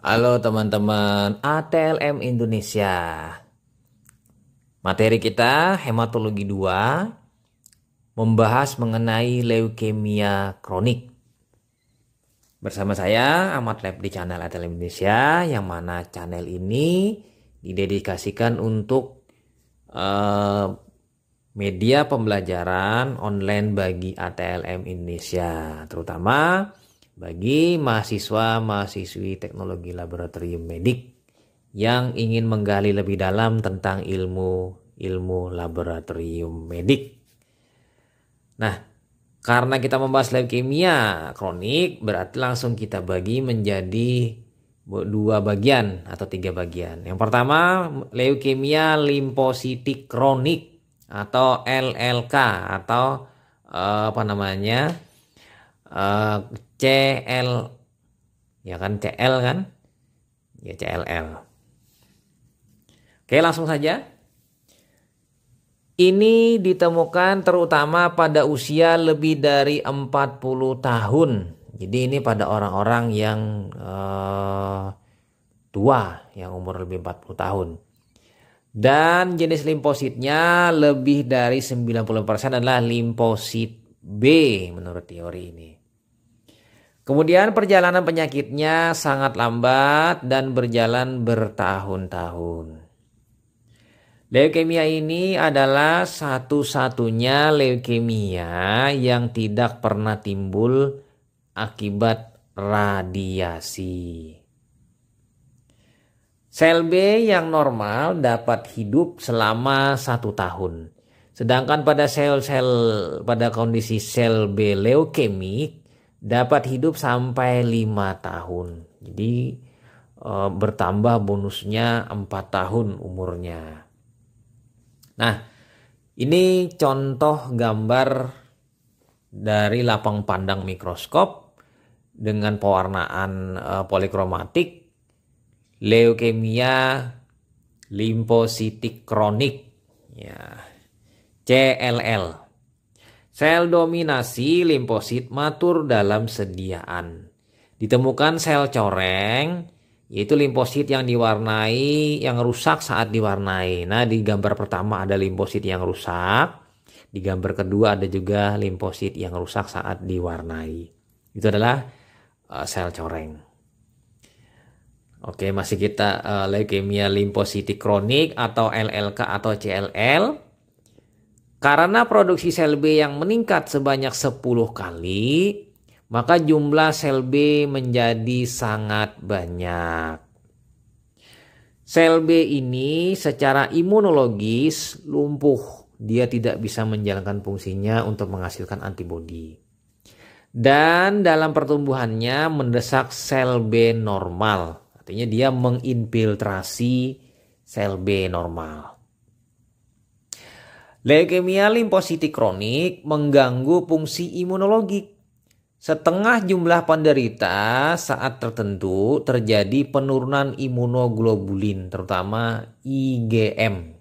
Halo teman-teman ATLM Indonesia. Materi kita hematologi 2 membahas mengenai leukemia kronik. Bersama saya Ahmad Lab di channel ATLM Indonesia yang mana channel ini didedikasikan untuk uh, media pembelajaran online bagi ATLM Indonesia, terutama bagi mahasiswa-mahasiswi teknologi laboratorium medik yang ingin menggali lebih dalam tentang ilmu-ilmu laboratorium medik. Nah, karena kita membahas leukemia kronik, berarti langsung kita bagi menjadi dua bagian atau tiga bagian. Yang pertama, leukemia limfositik kronik atau LLK atau eh, apa namanya? Eh, CL ya kan CL kan ya CLL oke langsung saja ini ditemukan terutama pada usia lebih dari 40 tahun jadi ini pada orang-orang yang eh, tua yang umur lebih 40 tahun dan jenis limfositnya lebih dari 90% adalah limfosit B menurut teori ini. Kemudian perjalanan penyakitnya sangat lambat dan berjalan bertahun-tahun. Leukemia ini adalah satu-satunya leukemia yang tidak pernah timbul akibat radiasi. Sel B yang normal dapat hidup selama satu tahun. Sedangkan pada sel-sel pada kondisi sel B leukemik dapat hidup sampai lima tahun. Jadi e, bertambah bonusnya empat tahun umurnya. Nah, ini contoh gambar dari lapang pandang mikroskop dengan pewarnaan e, eh, polikromatik leukemia limfositik kronik ya CLL Sel dominasi limfosit matur dalam sediaan. Ditemukan sel coreng, yaitu limfosit yang diwarnai, yang rusak saat diwarnai. Nah, di gambar pertama ada limfosit yang rusak, di gambar kedua ada juga limfosit yang rusak saat diwarnai. Itu adalah uh, sel coreng. Oke, masih kita uh, leukemia limfositik kronik atau LLK atau CLL karena produksi sel B yang meningkat sebanyak 10 kali, maka jumlah sel B menjadi sangat banyak. Sel B ini secara imunologis lumpuh, dia tidak bisa menjalankan fungsinya untuk menghasilkan antibodi. Dan dalam pertumbuhannya mendesak sel B normal, artinya dia menginfiltrasi sel B normal. Leukemia limfositik kronik mengganggu fungsi imunologik. Setengah jumlah penderita saat tertentu terjadi penurunan imunoglobulin, terutama IgM.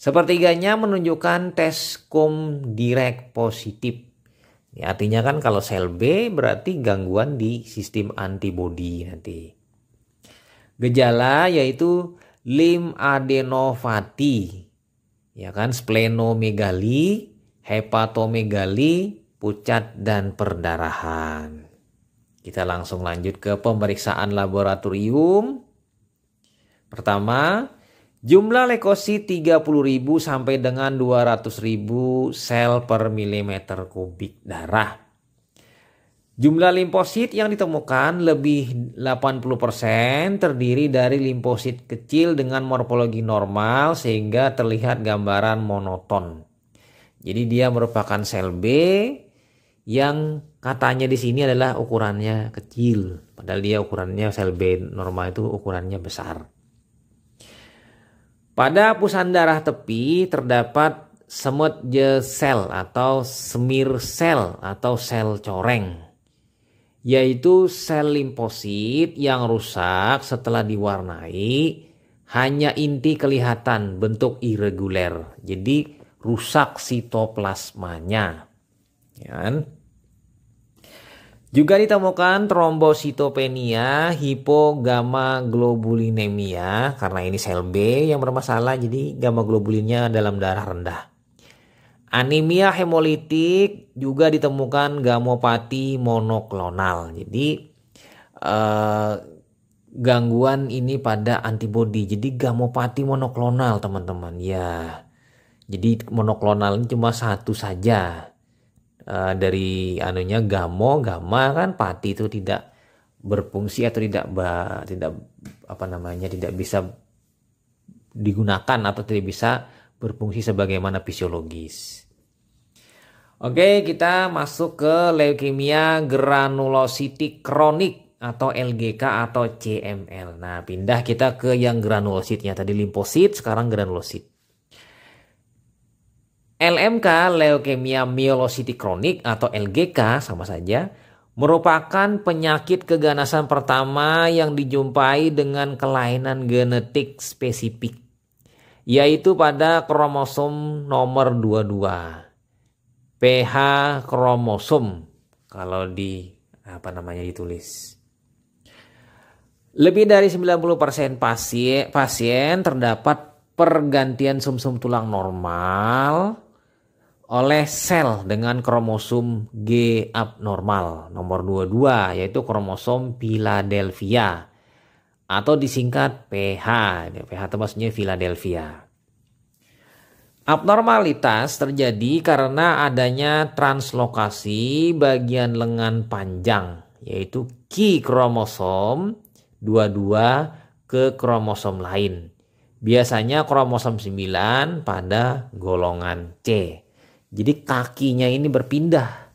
Sepertiganya menunjukkan tes kom direct positif. Ya, artinya kan kalau sel B berarti gangguan di sistem antibodi nanti. Gejala yaitu lim adenovati ya kan splenomegali, hepatomegali, pucat dan perdarahan. Kita langsung lanjut ke pemeriksaan laboratorium. Pertama, jumlah leukosit 30.000 sampai dengan 200.000 sel per milimeter kubik darah. Jumlah limfosit yang ditemukan lebih 80% terdiri dari limfosit kecil dengan morfologi normal sehingga terlihat gambaran monoton. Jadi dia merupakan sel B yang katanya di sini adalah ukurannya kecil, padahal dia ukurannya sel B normal itu ukurannya besar. Pada pusan darah tepi terdapat semut je sel atau semir sel atau sel coreng yaitu sel limfosit yang rusak setelah diwarnai hanya inti kelihatan bentuk irreguler. Jadi rusak sitoplasmanya. Ya. Kan? Juga ditemukan trombositopenia, globulinemia karena ini sel B yang bermasalah jadi gamma globulinnya dalam darah rendah. Anemia hemolitik juga ditemukan gamopati monoklonal. Jadi eh, gangguan ini pada antibodi. Jadi gamopati monoklonal teman-teman ya. Jadi monoklonal ini cuma satu saja eh, dari anunya gamo gamma kan pati itu tidak berfungsi atau tidak tidak apa namanya tidak bisa digunakan atau tidak bisa berfungsi sebagaimana fisiologis. Oke, kita masuk ke leukemia granulositik kronik atau LGK atau CML. Nah, pindah kita ke yang granulositnya. Tadi limfosit, sekarang granulosit. LMK, leukemia myelositik kronik atau LGK sama saja, merupakan penyakit keganasan pertama yang dijumpai dengan kelainan genetik spesifik yaitu pada kromosom nomor 22. PH kromosom kalau di apa namanya ditulis. Lebih dari 90% pasien pasien terdapat pergantian sumsum -sum tulang normal oleh sel dengan kromosom G abnormal nomor 22 yaitu kromosom Philadelphia atau disingkat PH. Gitu. PH itu maksudnya Philadelphia. Abnormalitas terjadi karena adanya translokasi bagian lengan panjang yaitu Q kromosom 22 ke kromosom lain. Biasanya kromosom 9 pada golongan C. Jadi kakinya ini berpindah.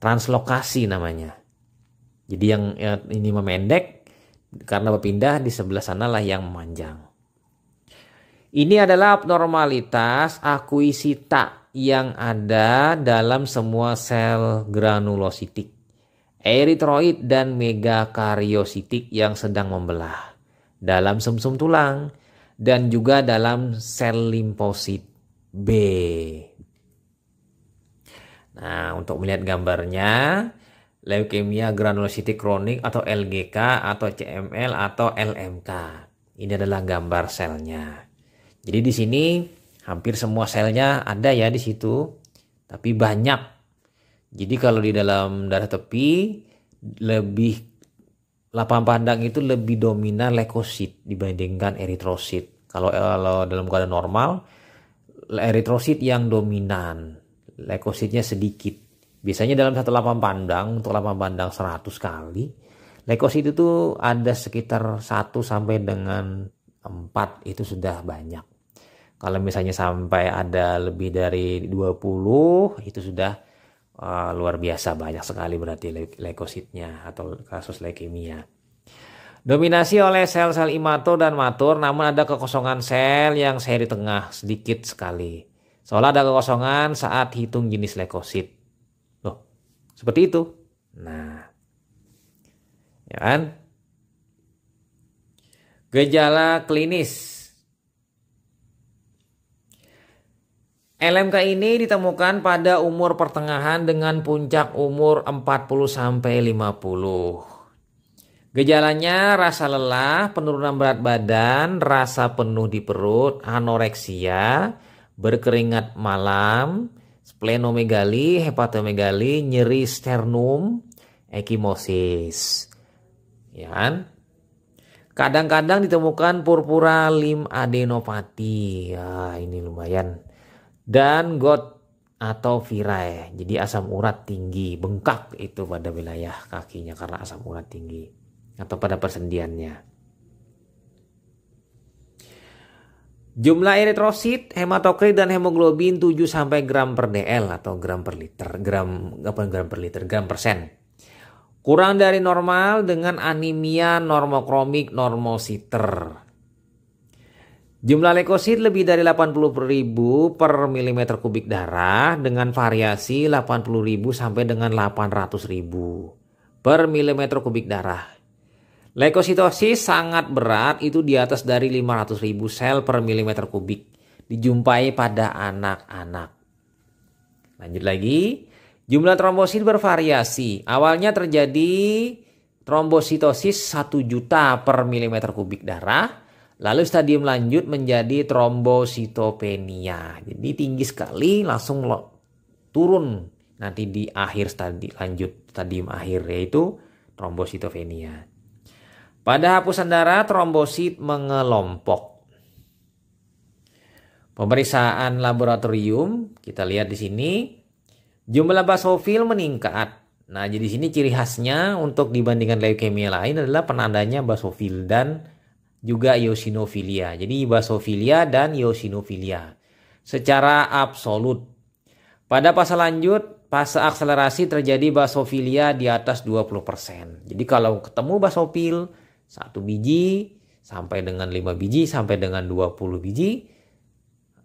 Translokasi namanya. Jadi yang ini memendek, karena berpindah di sebelah sanalah yang memanjang. Ini adalah abnormalitas akuisita yang ada dalam semua sel granulositik, eritroid dan megakariositik yang sedang membelah dalam sumsum -sum tulang dan juga dalam sel limfosit B. Nah, untuk melihat gambarnya, leukemia granulositik kronik atau LGK atau CML atau LMK. Ini adalah gambar selnya. Jadi di sini hampir semua selnya ada ya di situ, tapi banyak. Jadi kalau di dalam darah tepi lebih lapang pandang itu lebih dominan leukosit dibandingkan eritrosit. Kalau, kalau dalam keadaan normal eritrosit yang dominan, leukositnya sedikit Biasanya dalam satu lapang pandang, untuk lapang pandang 100 kali, leukosit itu ada sekitar 1 sampai dengan 4 itu sudah banyak. Kalau misalnya sampai ada lebih dari 20 itu sudah uh, luar biasa banyak sekali berarti leukositnya atau kasus leukemia. Dominasi oleh sel-sel imatur dan matur namun ada kekosongan sel yang seri tengah sedikit sekali. Seolah ada kekosongan saat hitung jenis leukosit. Seperti itu. Nah, ya kan? Gejala klinis. LMK ini ditemukan pada umur pertengahan dengan puncak umur 40 sampai 50. Gejalanya rasa lelah, penurunan berat badan, rasa penuh di perut, anoreksia, berkeringat malam, splenomegali, hepatomegali, nyeri sternum, ekimosis. Ya kan? Kadang-kadang ditemukan purpura lim adenopati. Ya, ini lumayan. Dan got atau virae. Jadi asam urat tinggi, bengkak itu pada wilayah kakinya karena asam urat tinggi atau pada persendiannya. Jumlah eritrosit, hematokrit dan hemoglobin 7 sampai gram per dl atau gram per liter, gram apa gram per liter, gram persen. Kurang dari normal dengan anemia normokromik normositer. Jumlah leukosit lebih dari 80.000 per milimeter kubik darah dengan variasi 80.000 sampai dengan 800.000 per milimeter kubik darah. Leukositosis sangat berat itu di atas dari ribu sel per milimeter kubik. Dijumpai pada anak-anak. Lanjut lagi. Jumlah trombosit bervariasi. Awalnya terjadi trombositosis 1 juta per milimeter kubik darah. Lalu stadium lanjut menjadi trombositopenia. Jadi tinggi sekali langsung turun nanti di akhir stadi lanjut stadium akhir yaitu trombositopenia. Pada hapusan darah, trombosit mengelompok. Pemeriksaan laboratorium, kita lihat di sini, jumlah basofil meningkat. Nah, jadi sini ciri khasnya untuk dibandingkan leukemia lain adalah penandanya basofil dan juga eosinofilia. Jadi basofilia dan eosinofilia secara absolut. Pada fase lanjut, fase akselerasi terjadi basofilia di atas 20%. Jadi kalau ketemu basofil, satu biji sampai dengan 5 biji sampai dengan 20 biji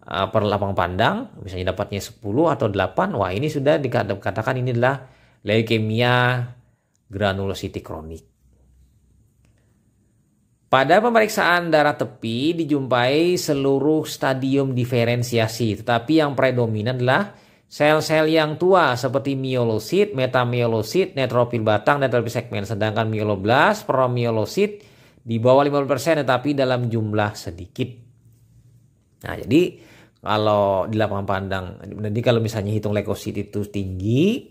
eh, per lapang pandang misalnya dapatnya 10 atau 8 wah ini sudah dikatakan ini adalah leukemia granulositik kronik pada pemeriksaan darah tepi dijumpai seluruh stadium diferensiasi tetapi yang predominan adalah Sel-sel yang tua seperti myelosit, metamyelosit, netrofil batang, netrofil segmen, sedangkan myeloblast, promyelosit di bawah 50% tetapi dalam jumlah sedikit. Nah, jadi kalau di lapangan pandang, nanti kalau misalnya hitung leukosit itu tinggi,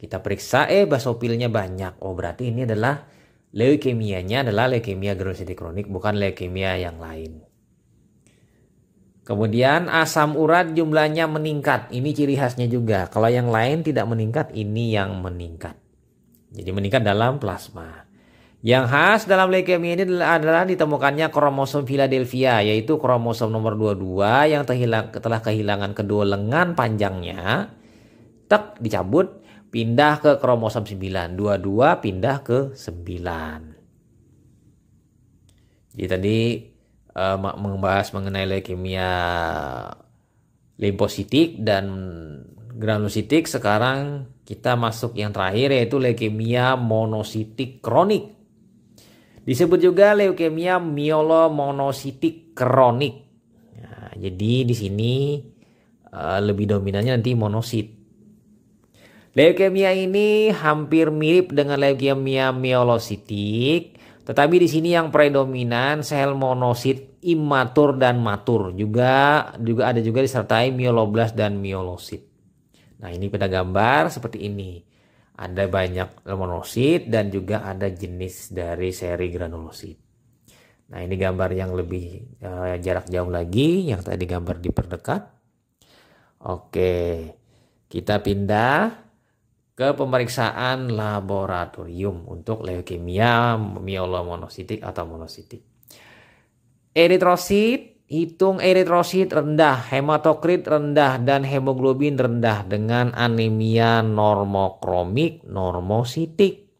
kita periksa eh basofilnya banyak. Oh, berarti ini adalah leukemianya adalah leukemia granulositik kronik bukan leukemia yang lain. Kemudian asam urat jumlahnya meningkat. Ini ciri khasnya juga. Kalau yang lain tidak meningkat, ini yang meningkat. Jadi meningkat dalam plasma. Yang khas dalam leukemia ini adalah ditemukannya kromosom Philadelphia, yaitu kromosom nomor 22 yang telah kehilangan kedua lengan panjangnya. Tek dicabut, pindah ke kromosom 9. 22 pindah ke 9. Jadi tadi uh, membahas mengenai leukemia limfositik dan granulositik. Sekarang kita masuk yang terakhir yaitu leukemia monositik kronik. Disebut juga leukemia mielomonositik kronik. Nah, jadi di sini uh, lebih dominannya nanti monosit. Leukemia ini hampir mirip dengan leukemia mielositik tetapi di sini yang predominan sel monosit imatur dan matur juga juga ada juga disertai mieloblas dan miolosit. Nah, ini pada gambar seperti ini. Ada banyak monosit dan juga ada jenis dari seri granulosit. Nah, ini gambar yang lebih uh, jarak jauh lagi yang tadi gambar diperdekat. Oke. Kita pindah ke pemeriksaan laboratorium untuk leukemia mielomonositik atau monositik. Eritrosit, hitung eritrosit rendah, hematokrit rendah, dan hemoglobin rendah dengan anemia normokromik normositik.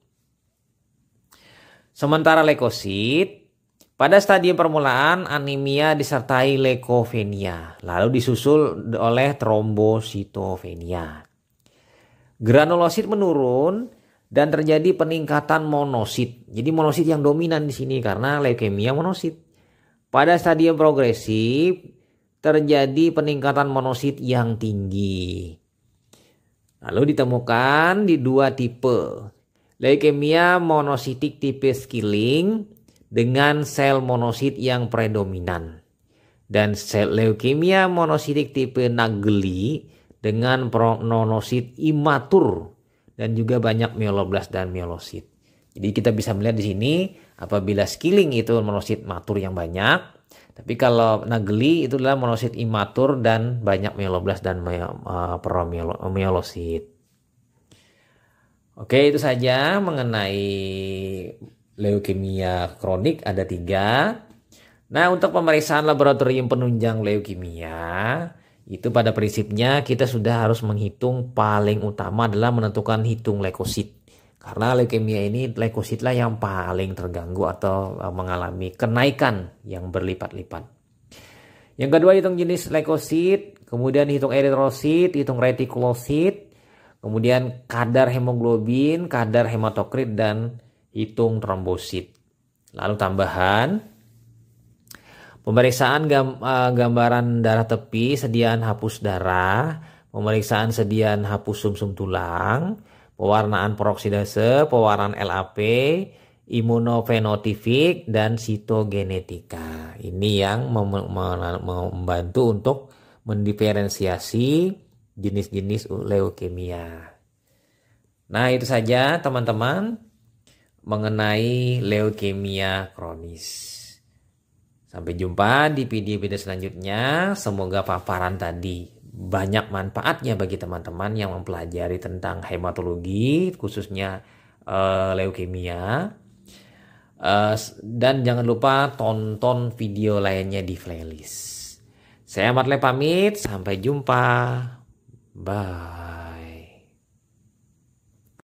Sementara leukosit, pada stadium permulaan anemia disertai leukopenia, lalu disusul oleh trombositopenia. Granulosit menurun dan terjadi peningkatan monosit. Jadi monosit yang dominan di sini karena leukemia monosit. Pada stadium progresif terjadi peningkatan monosit yang tinggi. Lalu ditemukan di dua tipe. Leukemia monositik tipe skilling dengan sel monosit yang predominan. Dan sel leukemia monositik tipe Nageli dengan prononosit imatur dan juga banyak mieloblas dan mielosit. Jadi kita bisa melihat di sini apabila skilling itu monosit matur yang banyak, tapi kalau nageli itu adalah monosit imatur dan banyak mieloblas dan e, promielosit. Oke, itu saja mengenai leukemia kronik ada tiga. Nah, untuk pemeriksaan laboratorium penunjang leukemia, itu pada prinsipnya kita sudah harus menghitung paling utama adalah menentukan hitung leukosit karena leukemia ini leukositlah yang paling terganggu atau eh, mengalami kenaikan yang berlipat-lipat. Yang kedua hitung jenis leukosit, kemudian hitung eritrosit, hitung retikulosit, kemudian kadar hemoglobin, kadar hematokrit dan hitung trombosit. Lalu tambahan Pemeriksaan gam, uh, gambaran darah tepi, sediaan hapus darah, pemeriksaan sediaan hapus sumsum -sum tulang, pewarnaan peroksidase, pewarnaan LAP, imunofenotifik dan sitogenetika. Ini yang membantu untuk mendiferensiasi jenis-jenis leukemia. Nah, itu saja teman-teman mengenai leukemia kronis. Sampai jumpa di video-video selanjutnya. Semoga paparan tadi banyak manfaatnya bagi teman-teman yang mempelajari tentang hematologi, khususnya uh, leukemia. Uh, dan jangan lupa tonton video lainnya di playlist. Saya Matle pamit, sampai jumpa. Bye.